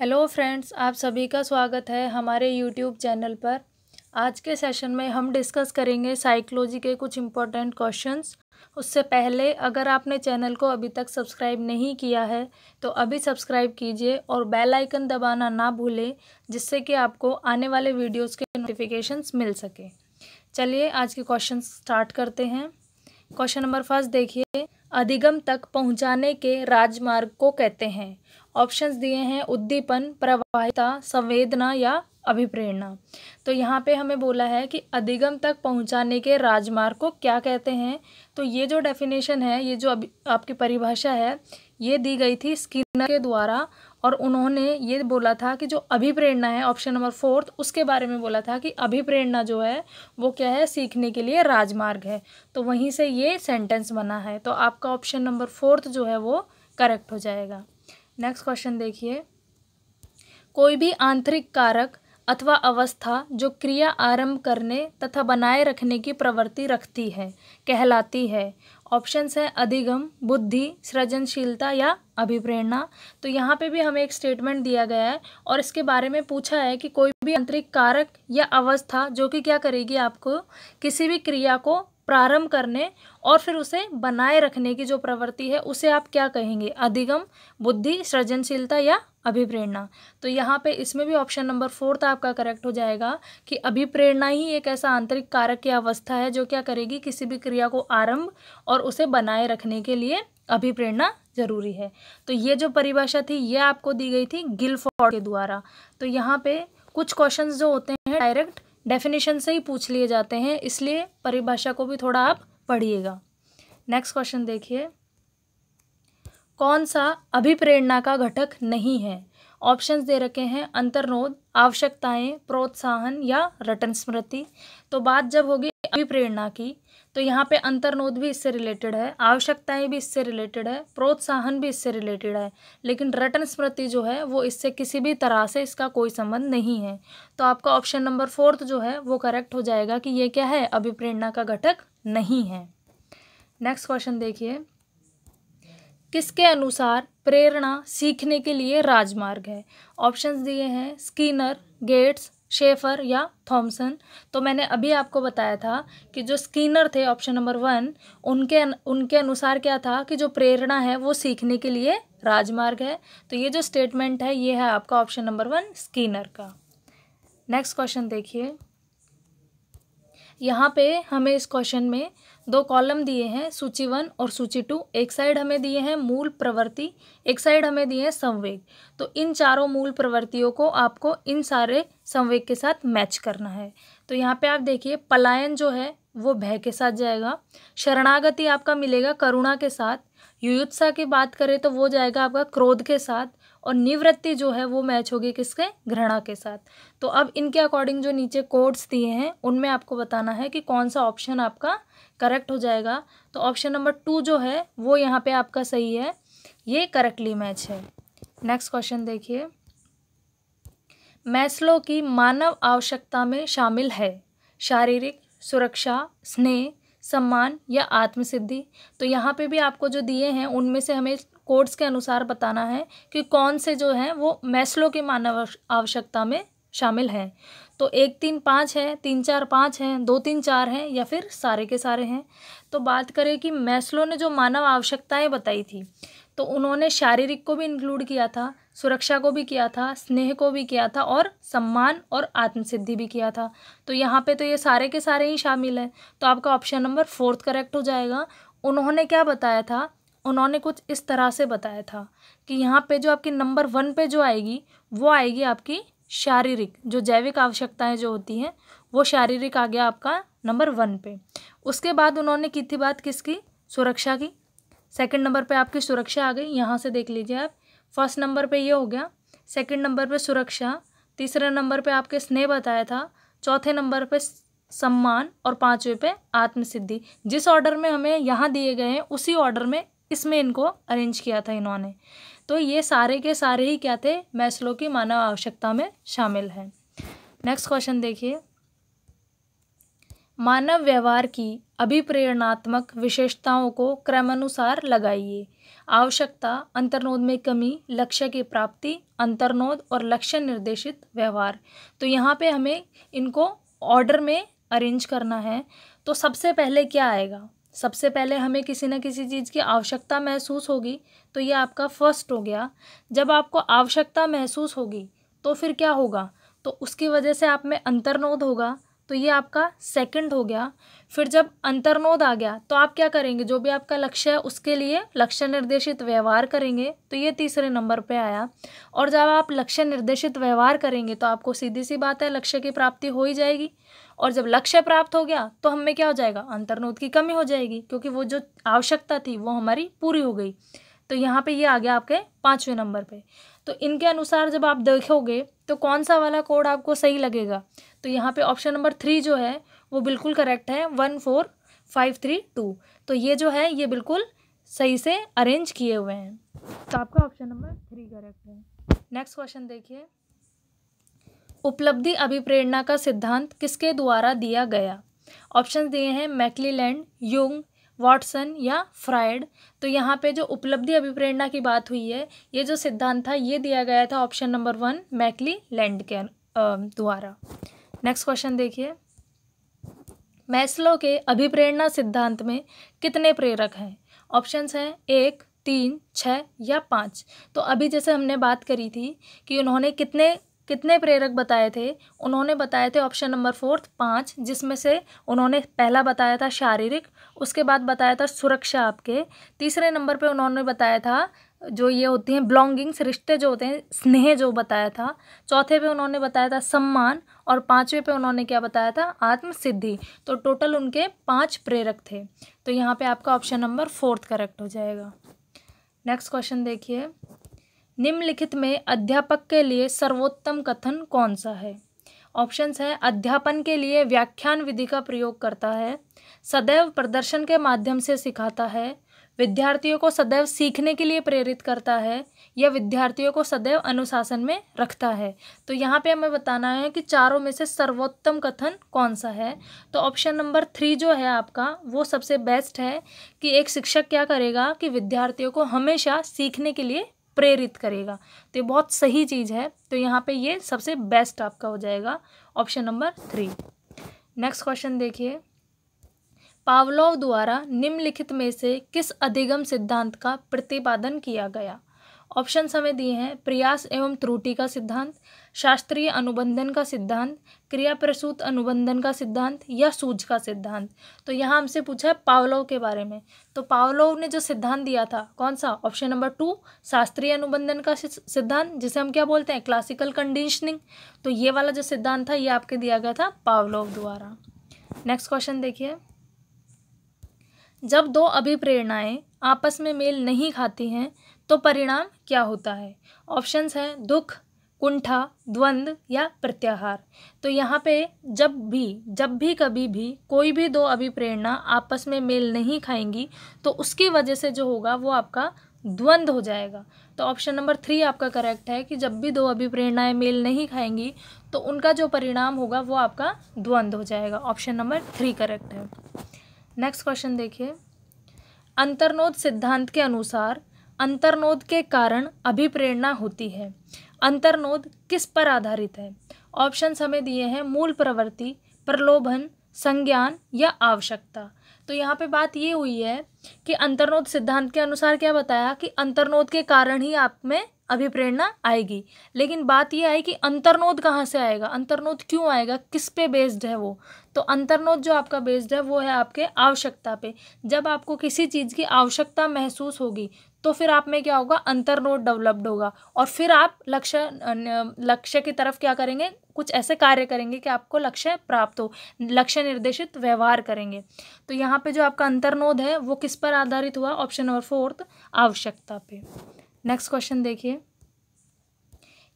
hello friends आप सभी का स्वागत है हमारे यूट्यूब चैनल पर आज के सेशन में हम डिस्कस करेंगे साइकोलॉजी के कुछ इंपॉर्टेंट क्वेश्चंस उससे पहले अगर आपने चैनल को अभी तक सब्सक्राइब नहीं किया है तो अभी सब्सक्राइब कीजिए और बेल आइकन दबाना ना भूलें जिससे कि आपको आने वाले वीडियोस के नोटिफिकेशंस मिल सके चलिए आज के क्वेश्चन स्टार्ट करते हैं क्वेश्चन नंबर फर्स्ट देखिए अधिगम तक पहुंचाने के राजमार्ग को कहते हैं ऑप्शंस दिए हैं उद्दीपन प्रवाहिता संवेदना या अभिप्रेरणा तो यहाँ पे हमें बोला है कि अधिगम तक पहुँचाने के राजमार्ग को क्या कहते हैं तो ये जो डेफिनेशन है ये जो अभी आपकी परिभाषा है ये दी गई थी स्किनर के द्वारा और उन्होंने ये बोला था कि जो अभिप्रेरणा है ऑप्शन नंबर फोर्थ उसके बारे में बोला था कि अभिप्रेरणा जो है वो क्या है सीखने के लिए राजमार्ग है तो वहीं से ये सेंटेंस बना है तो आपका ऑप्शन नंबर फोर्थ जो है वो करेक्ट हो जाएगा नेक्स्ट क्वेश्चन देखिए कोई भी आंतरिक कारक अथवा अवस्था जो क्रिया आरंभ करने तथा बनाए रखने की प्रवृत्ति रखती है कहलाती है ऑप्शंस है अधिगम बुद्धि सृजनशीलता या अभिप्रेरणा तो यहाँ पे भी हमें एक स्टेटमेंट दिया गया है और इसके बारे में पूछा है कि कोई भी आंतरिक कारक या अवस्था जो कि क्या करेगी आपको किसी भी क्रिया को प्रारंभ करने और फिर उसे बनाए रखने की जो प्रवृत्ति है उसे आप क्या कहेंगे अधिगम बुद्धि सृजनशीलता या अभिप्रेरणा तो यहाँ पे इसमें भी ऑप्शन नंबर फोर्थ आपका करेक्ट हो जाएगा कि अभिप्रेरणा ही एक ऐसा आंतरिक कारक की अवस्था है जो क्या करेगी किसी भी क्रिया को आरंभ और उसे बनाए रखने के लिए अभिप्रेरणा जरूरी है तो ये जो परिभाषा थी ये आपको दी गई थी गिलफॉर्ड के द्वारा तो यहाँ पे कुछ क्वेश्चंस जो होते हैं डायरेक्ट डेफिनेशन से ही पूछ लिए जाते हैं इसलिए परिभाषा को भी थोड़ा आप पढ़िएगा नेक्स्ट क्वेश्चन देखिए कौन सा अभिप्रेरणा का घटक नहीं है ऑप्शंस दे रखे हैं अंतर्नोद आवश्यकताएं प्रोत्साहन या रटन स्मृति तो बात जब होगी अभिप्रेरणा की तो यहाँ पे अंतर्नोद भी इससे रिलेटेड है आवश्यकताएं भी इससे रिलेटेड है प्रोत्साहन भी इससे रिलेटेड है लेकिन रटन स्मृति जो है वो इससे किसी भी तरह से इसका कोई संबंध नहीं है तो आपका ऑप्शन नंबर फोर्थ जो है वो करेक्ट हो जाएगा कि ये क्या है अभिप्रेरणा का घटक नहीं है नेक्स्ट क्वेश्चन देखिए किसके अनुसार प्रेरणा सीखने के लिए राजमार्ग है ऑप्शंस दिए हैं स्कीनर गेट्स शेफर या थॉमसन तो मैंने अभी आपको बताया था कि जो स्कीनर थे ऑप्शन नंबर वन उनके उनके अनुसार क्या था कि जो प्रेरणा है वो सीखने के लिए राजमार्ग है तो ये जो स्टेटमेंट है ये है आपका ऑप्शन नंबर वन स्कीनर का नेक्स्ट क्वेश्चन देखिए यहाँ पे हमें इस क्वेश्चन में दो कॉलम दिए हैं सूची वन और सूची टू एक साइड हमें दिए हैं मूल प्रवृत्ति एक साइड हमें दिए हैं संवेग तो इन चारों मूल प्रवृत्तियों को आपको इन सारे संवेग के साथ मैच करना है तो यहाँ पे आप देखिए पलायन जो है वो भय के साथ जाएगा शरणागति आपका मिलेगा करुणा के साथ युयुत्सा की बात करें तो वो जाएगा आपका क्रोध के साथ और निवृत्ति जो है वो मैच होगी किसके घृणा के साथ तो अब इनके अकॉर्डिंग जो नीचे कोड्स दिए हैं उनमें आपको बताना है कि कौन सा ऑप्शन आपका करेक्ट हो जाएगा तो ऑप्शन नंबर टू जो है वो यहाँ पे आपका सही है ये करेक्टली मैच है नेक्स्ट क्वेश्चन देखिए मैस्लो की मानव आवश्यकता में शामिल है शारीरिक सुरक्षा स्नेह सम्मान या आत्मसिद्धि तो यहाँ पे भी आपको जो दिए हैं उनमें से हमें कोड्स के अनुसार बताना है कि कौन से जो हैं वो मैस्लो की मानव आवश्यकता में शामिल हैं तो एक तीन पाँच है तीन चार पाँच हैं दो तीन चार हैं या फिर सारे के सारे हैं तो बात करें कि मैस्लो ने जो मानव आवश्यकताएं बताई थी तो उन्होंने शारीरिक को भी इंक्लूड किया था सुरक्षा को भी किया था स्नेह को भी किया था और सम्मान और आत्मसिद्धि भी किया था तो यहाँ पे तो ये सारे के सारे ही शामिल हैं तो आपका ऑप्शन नंबर फोर्थ करेक्ट हो जाएगा उन्होंने क्या बताया था उन्होंने कुछ इस तरह से बताया था कि यहाँ पे जो आपकी नंबर वन पे जो आएगी वो आएगी आपकी शारीरिक जो जैविक आवश्यकताएं जो होती हैं वो शारीरिक आ गया आपका नंबर वन पे उसके बाद उन्होंने की थी बात किसकी सुरक्षा की सेकंड नंबर पे आपकी सुरक्षा आ गई यहाँ से देख लीजिए आप फर्स्ट नंबर पे ये हो गया सेकंड नंबर पे सुरक्षा तीसरे नंबर पे आपके स्नेह बताया था चौथे नंबर पे सम्मान और पाँचवें पे आत्मसिद्धि जिस ऑर्डर में हमें यहाँ दिए गए हैं उसी ऑर्डर में इसमें इनको अरेंज किया था इन्होंने तो ये सारे के सारे ही क्या थे मैसलो की मानव आवश्यकता में शामिल है नेक्स्ट क्वेश्चन देखिए मानव व्यवहार की अभिप्रेरणात्मक विशेषताओं को क्रमानुसार लगाइए आवश्यकता अंतर्नोद में कमी लक्ष्य की प्राप्ति अंतर्नोद और लक्ष्य निर्देशित व्यवहार तो यहाँ पे हमें इनको ऑर्डर में अरेंज करना है तो सबसे पहले क्या आएगा सबसे पहले हमें किसी न किसी चीज़ की आवश्यकता महसूस होगी तो ये आपका फर्स्ट हो गया जब आपको आवश्यकता महसूस होगी तो फिर क्या होगा तो उसकी वजह से आप में अंतर्नोद होगा तो ये आपका सेकंड हो गया फिर जब अंतर्नोद आ गया तो आप क्या करेंगे जो भी आपका लक्ष्य है उसके लिए लक्ष्य निर्देशित व्यवहार करेंगे तो ये तीसरे नंबर पे आया और जब आप लक्ष्य निर्देशित व्यवहार करेंगे तो आपको सीधी सी बात है लक्ष्य की प्राप्ति हो ही जाएगी और जब लक्ष्य प्राप्त हो गया तो हमें क्या हो जाएगा अंतर्नोद की कमी हो जाएगी क्योंकि वो जो आवश्यकता थी वो हमारी पूरी हो गई तो यहाँ पे ये आ गया आपके पाँचवें नंबर पे तो इनके अनुसार जब आप देखोगे तो कौन सा वाला कोड आपको सही लगेगा तो यहाँ पे ऑप्शन नंबर थ्री जो है वो बिल्कुल करेक्ट है one four five three two तो ये जो है ये बिल्कुल सही से अरेंज किए हुए हैं तो आपका ऑप्शन नंबर थ्री करेक्ट है नेक्स्ट क्वेश्चन देखिए उपलब्धि अभिप्रेरणा का सिद्धांत किसके द्वारा दिया गया ऑप्शन दिए हैं मैकलीलैंड यूंग वॉटसन या फ्राइड तो यहाँ पे जो उपलब्धि अभिप्रेरणा की बात हुई है ये जो सिद्धांत था ये दिया गया था option number one McClelland के द्वारा नेक्स्ट क्वेश्चन देखिए मैस्लो के अभिप्रेरणा सिद्धांत में कितने प्रेरक हैं ऑप्शंस हैं एक तीन छः या पाँच तो अभी जैसे हमने बात करी थी कि उन्होंने कितने कितने प्रेरक बताए थे उन्होंने बताए थे ऑप्शन नंबर फोर्थ पाँच जिसमें से उन्होंने पहला बताया था शारीरिक उसके बाद बताया था सुरक्षा आपके तीसरे नंबर पर उन्होंने बताया था जो ये होती हैं बिलोंगिंग्स रिश्ते जो होते हैं स्नेह जो बताया था चौथे पे उन्होंने बताया था सम्मान और पाँचवें पे उन्होंने क्या बताया था आत्मसिद्धि तो टोटल उनके पांच प्रेरक थे तो यहाँ पे आपका ऑप्शन नंबर फोर्थ करेक्ट हो जाएगा नेक्स्ट क्वेश्चन देखिए निम्नलिखित में अध्यापक के लिए सर्वोत्तम कथन कौन सा है ऑप्शंस है अध्यापन के लिए व्याख्यान विधि का प्रयोग करता है सदैव प्रदर्शन के माध्यम से सिखाता है विद्यार्थियों को सदैव सीखने के लिए प्रेरित करता है या विद्यार्थियों को सदैव अनुशासन में रखता है तो यहाँ पे हमें बताना है कि चारों में से सर्वोत्तम कथन कौन सा है तो ऑप्शन नंबर थ्री जो है आपका वो सबसे बेस्ट है कि एक शिक्षक क्या करेगा कि विद्यार्थियों को हमेशा सीखने के लिए प्रेरित करेगा तो ये बहुत सही चीज़ है तो यहाँ पे ये सबसे बेस्ट आपका हो जाएगा option number three next question देखिए पावलोव द्वारा निम्नलिखित में से किस अधिगम सिद्धांत का प्रतिपादन किया गया ऑप्शन हमें दिए हैं प्रयास एवं त्रुटि का सिद्धांत शास्त्रीय अनुबंधन का सिद्धांत क्रिया प्रसूत अनुबंधन का सिद्धांत या सूझ का सिद्धांत तो यहाँ हमसे पूछा है पावलोव के बारे में तो पावलोव ने जो सिद्धांत दिया था कौन सा ऑप्शन नंबर टू शास्त्रीय अनुबंधन का सिद्धांत जिसे हम क्या बोलते हैं क्लासिकल कंडीशनिंग तो ये वाला जो सिद्धांत था ये आपके दिया गया था पावलोव द्वारा नेक्स्ट क्वेश्चन देखिए जब दो अभिप्रेरणाएँ आपस में मेल नहीं खाती हैं तो परिणाम क्या होता है ऑप्शंस हैं दुख कुंठा द्वंद्व या प्रत्याहार तो यहाँ पे जब भी जब भी कभी भी कोई भी दो अभिप्रेरणा आपस में मेल नहीं खाएंगी तो उसकी वजह से जो होगा वो आपका द्वंद्व हो जाएगा तो ऑप्शन नंबर थ्री आपका करेक्ट है कि जब भी दो अभिप्रेरणाएं मेल नहीं खाएंगी तो उनका जो परिणाम होगा वो आपका द्वंद्व हो जाएगा ऑप्शन नंबर थ्री करेक्ट है नेक्स्ट क्वेश्चन देखिए अंतर्नोद सिद्धांत के अनुसार अंतर्नोद के कारण अभिप्रेरणा होती है अंतर्नोद किस पर आधारित है ऑप्शन हमें दिए हैं मूल प्रवृत्ति प्रलोभन संज्ञान या आवश्यकता तो यहाँ पे बात ये हुई है कि अंतर्नोद सिद्धांत के अनुसार क्या बताया कि अंतर्नोद के कारण ही आप में अभिप्रेरणा आएगी लेकिन बात यह आई कि अंतर्नोद कहाँ से आएगा अंतर्नोद क्यों आएगा किस पे बेस्ड है वो तो अंतर्नोद जो आपका बेस्ड है वो है आपके आवश्यकता पे जब आपको किसी चीज़ की आवश्यकता महसूस होगी तो फिर आप में क्या होगा अंतर नोड डेवलप्ड होगा और फिर आप लक्ष्य लक्ष्य की तरफ क्या करेंगे कुछ ऐसे कार्य करेंगे कि आपको लक्ष्य प्राप्त हो लक्ष्य निर्देशित व्यवहार करेंगे तो यहाँ पे जो आपका नोड है वो किस पर आधारित हुआ ऑप्शन नंबर फोर्थ आवश्यकता पे नेक्स्ट क्वेश्चन देखिए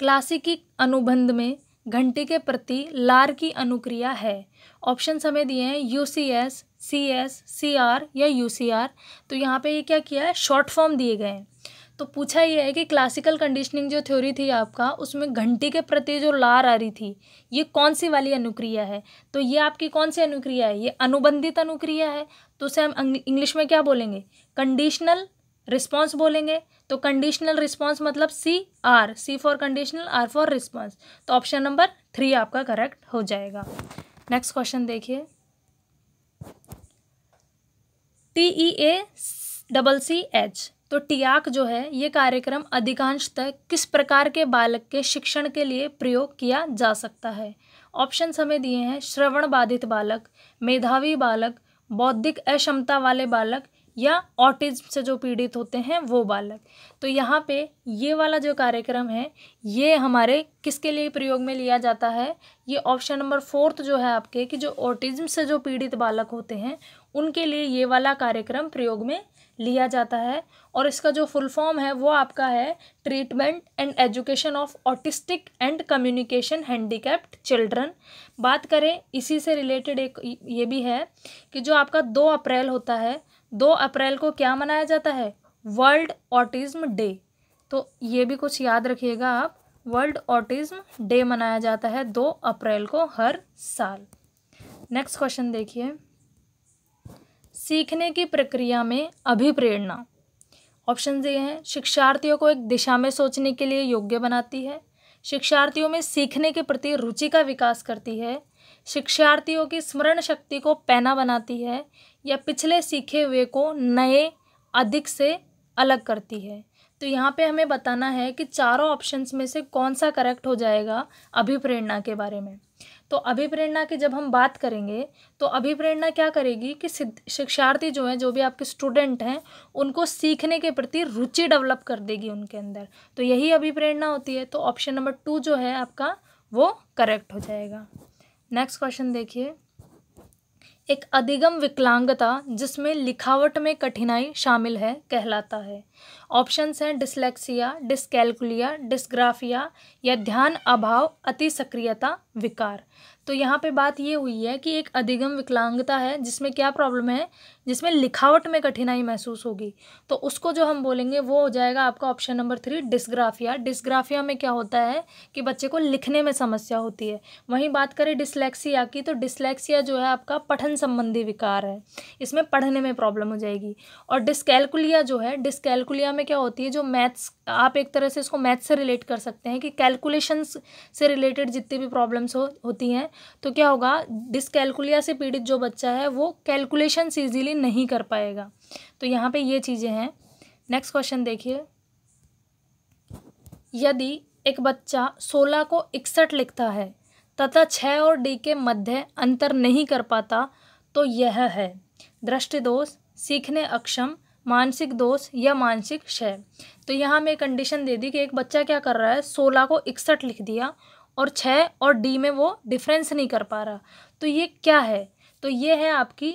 क्लासिकी अनुबंध में घंटे के प्रति लार की अनुक्रिया है ऑप्शन हमें दिए हैं U C S C S C R या यू सी आर तो यहाँ पे ये क्या किया है शॉर्ट फॉर्म दिए गए हैं तो पूछा ये है कि क्लासिकल कंडीशनिंग जो थ्योरी थी आपका उसमें घंटी के प्रति जो लार आ रही थी ये कौन सी वाली अनुक्रिया है तो ये आपकी कौन सी अनुक्रिया है ये अनुबंधित अनुक्रिया है तो उसे हम इंग्लिश में क्या बोलेंगे कंडीशनल रिस्पॉन्स बोलेंगे तो कंडीशनल रिस्पॉन्स मतलब C R C for conditional R for response तो ऑप्शन नंबर थ्री आपका करेक्ट हो जाएगा नेक्स्ट क्वेश्चन देखिए T E A double C H तो टियाक जो है ये कार्यक्रम अधिकांशतः किस प्रकार के बालक के शिक्षण के लिए प्रयोग किया जा सकता है ऑप्शन हमें दिए हैं श्रवण बाधित बालक मेधावी बालक बौद्धिक अक्षमता वाले बालक या ऑटिज्म से जो पीड़ित होते हैं वो बालक तो यहाँ पे ये वाला जो कार्यक्रम है ये हमारे किसके लिए प्रयोग में लिया जाता है ये ऑप्शन नंबर फोर्थ जो है आपके कि जो ऑटिज्म से जो पीड़ित बालक होते हैं उनके लिए ये वाला कार्यक्रम प्रयोग में लिया जाता है और इसका जो फुल फॉर्म है वो आपका है treatment and education of autistic and communication handicapped children बात करें इसी से रिलेटेड एक ये भी है कि जो आपका दो अप्रैल होता है दो अप्रैल को क्या मनाया जाता है वर्ल्ड ऑटिज़्म डे तो ये भी कुछ याद रखिएगा आप वर्ल्ड ऑटिज़्म डे मनाया जाता है दो अप्रैल को हर साल नेक्स्ट क्वेश्चन देखिए सीखने की प्रक्रिया में अभिप्रेरणा ऑप्शन ये हैं शिक्षार्थियों को एक दिशा में सोचने के लिए योग्य बनाती है शिक्षार्थियों में सीखने के प्रति रुचि का विकास करती है शिक्षार्थियों की स्मरण शक्ति को पैना बनाती है या पिछले सीखे हुए को नए अधिक से अलग करती है तो यहाँ पे हमें बताना है कि चारों ऑप्शंस में से कौन सा करेक्ट हो जाएगा अभिप्रेरणा के बारे में तो अभिप्रेरणा की जब हम बात करेंगे तो अभिप्रेरणा क्या करेगी कि शिक्षार्थी जो हैं जो भी आपके स्टूडेंट हैं उनको सीखने के प्रति रुचि डेवलप कर देगी उनके अंदर तो यही अभिप्रेरणा होती है तो ऑप्शन नंबर टू जो है आपका वो करेक्ट हो जाएगा नेक्स्ट क्वेश्चन देखिए एक अधिगम विकलांगता जिसमें लिखावट में कठिनाई शामिल है कहलाता है ऑप्शंस हैं डिसलेक्सिया डिस्कैलकुलिया डिस्ग्राफिया या ध्यान अभाव अति सक्रियता विकार तो यहाँ पे बात ये हुई है कि एक अधिगम विकलांगता है जिसमें क्या प्रॉब्लम है जिसमें लिखावट में कठिनाई महसूस होगी तो उसको जो हम बोलेंगे वो हो जाएगा आपका option number three dysgraphia dysgraphia में क्या होता है कि बच्चे को लिखने में समस्या होती है वहीं बात करें डिसलेक्सिया की तो डिसलेक्सिया जो है आपका पठन संबंधी विकार है इसमें पढ़ने में प्रॉब्लम हो जाएगी और डिस्कैलकुलिया जो है डिस्कैलकुलिया में क्या होती है जो मैथ्स आप एक तरह से इसको मैथ्स से रिलेट कर सकते हैं कि कैलकुलेशंस से रिलेटेड जितनी भी प्रॉब्लम्स हो होती हैं तो क्या होगा डिसकैलकुलिया से पीड़ित जो बच्चा है वो कैलकुलेशन ईजीली नहीं कर पाएगा तो यहाँ पे ये चीज़ें हैं नेक्स्ट क्वेश्चन देखिए यदि एक बच्चा सोलह को इकसठ लिखता है तथा छः और डी के मध्य अंतर नहीं कर पाता तो यह है दृष्टि दोष सीखने अक्षम मानसिक दोष या मानसिक क्षय तो यहाँ हमें कंडीशन दे दी कि एक बच्चा क्या कर रहा है सोलह को इकसठ लिख दिया और छः और डी में वो डिफरेंस नहीं कर पा रहा तो ये क्या है तो ये है आपकी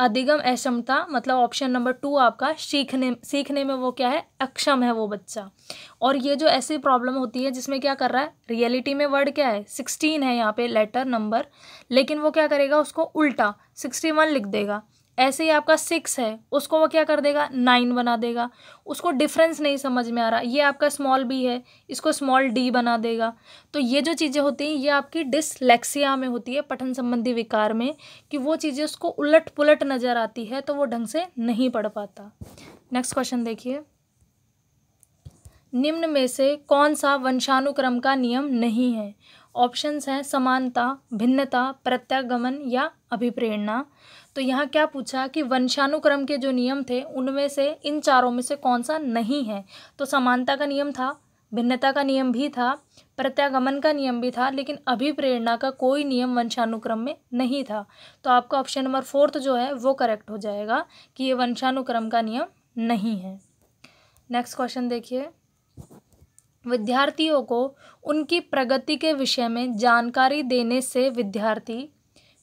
अधिगम अक्षमता मतलब ऑप्शन नंबर टू आपका सीखने सीखने में वो क्या है अक्षम है वो बच्चा और ये जो ऐसी प्रॉब्लम होती है जिसमें क्या कर रहा है रियलिटी में वर्ड क्या है सिक्सटीन है यहाँ पे लेटर नंबर लेकिन वो क्या करेगा उसको उल्टा सिक्सटी वन लिख देगा ऐसे ही आपका सिक्स है उसको वो क्या कर देगा नाइन बना देगा उसको डिफरेंस नहीं समझ में आ रहा ये आपका स्मॉल बी है इसको स्मॉल डी बना देगा तो ये जो चीज़ें होती हैं ये आपकी डिसलेक्सिया में होती है पठन संबंधी विकार में कि वो चीज़ें उसको उलट पुलट नज़र आती है तो वो ढंग से नहीं पढ़ पाता नेक्स्ट क्वेश्चन देखिए निम्न में से कौन सा वंशानुक्रम का नियम नहीं है ऑप्शंस हैं समानता भिन्नता प्रत्यागमन या अभिप्रेरणा तो यहाँ क्या पूछा कि वंशानुक्रम के जो नियम थे उनमें से इन चारों में से कौन सा नहीं है तो समानता का नियम था भिन्नता का नियम भी था प्रत्यागमन का नियम भी था लेकिन अभिप्रेरणा का कोई नियम वंशानुक्रम में नहीं था तो आपका ऑप्शन नंबर फोर्थ जो है वो करेक्ट हो जाएगा कि ये वंशानुक्रम का नियम नहीं है नेक्स्ट क्वेश्चन देखिए विद्यार्थियों को उनकी प्रगति के विषय में जानकारी देने से विद्यार्थी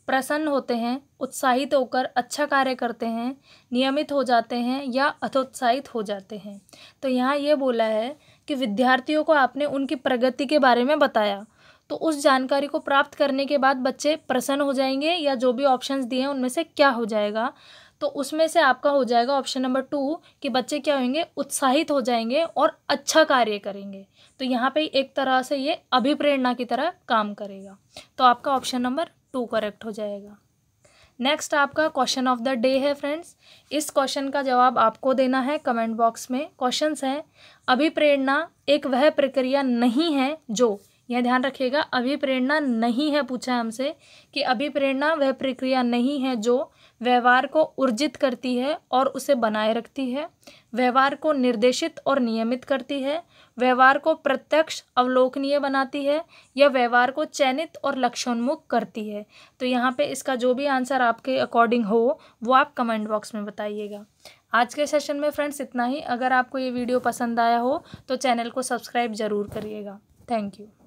प्रसन्न होते हैं उत्साहित होकर अच्छा कार्य करते हैं नियमित हो जाते हैं या अथोत्साहित हो जाते हैं तो यहाँ ये बोला है कि विद्यार्थियों को आपने उनकी प्रगति के बारे में बताया तो उस जानकारी को प्राप्त करने के बाद बच्चे प्रसन्न हो जाएंगे या जो भी ऑप्शंस दिए हैं उनमें से क्या हो जाएगा तो उसमें से आपका हो जाएगा ऑप्शन नंबर टू कि बच्चे क्या होंगे उत्साहित हो जाएंगे और अच्छा कार्य करेंगे तो यहाँ पे एक तरह से ये अभिप्रेरणा की तरह काम करेगा तो आपका ऑप्शन नंबर टू करेक्ट हो जाएगा नेक्स्ट आपका क्वेश्चन ऑफ द डे है फ्रेंड्स इस क्वेश्चन का जवाब आपको देना है कमेंट बॉक्स में क्वेश्चंस हैं अभिप्रेरणा एक वह प्रक्रिया नहीं है जो यह ध्यान रखिएगा अभिप्रेरणा नहीं है पूछा हमसे कि अभिप्रेरणा वह प्रक्रिया नहीं है जो व्यवहार को ऊर्जित करती है और उसे बनाए रखती है व्यवहार को निर्देशित और नियमित करती है व्यवहार को प्रत्यक्ष अवलोकनीय बनाती है या व्यवहार को चयनित और लक्ष्योन्मुख करती है तो यहाँ पे इसका जो भी आंसर आपके अकॉर्डिंग हो वो आप कमेंट बॉक्स में बताइएगा आज के सेशन में फ्रेंड्स इतना ही अगर आपको ये वीडियो पसंद आया हो तो चैनल को सब्सक्राइब ज़रूर करिएगा थैंक यू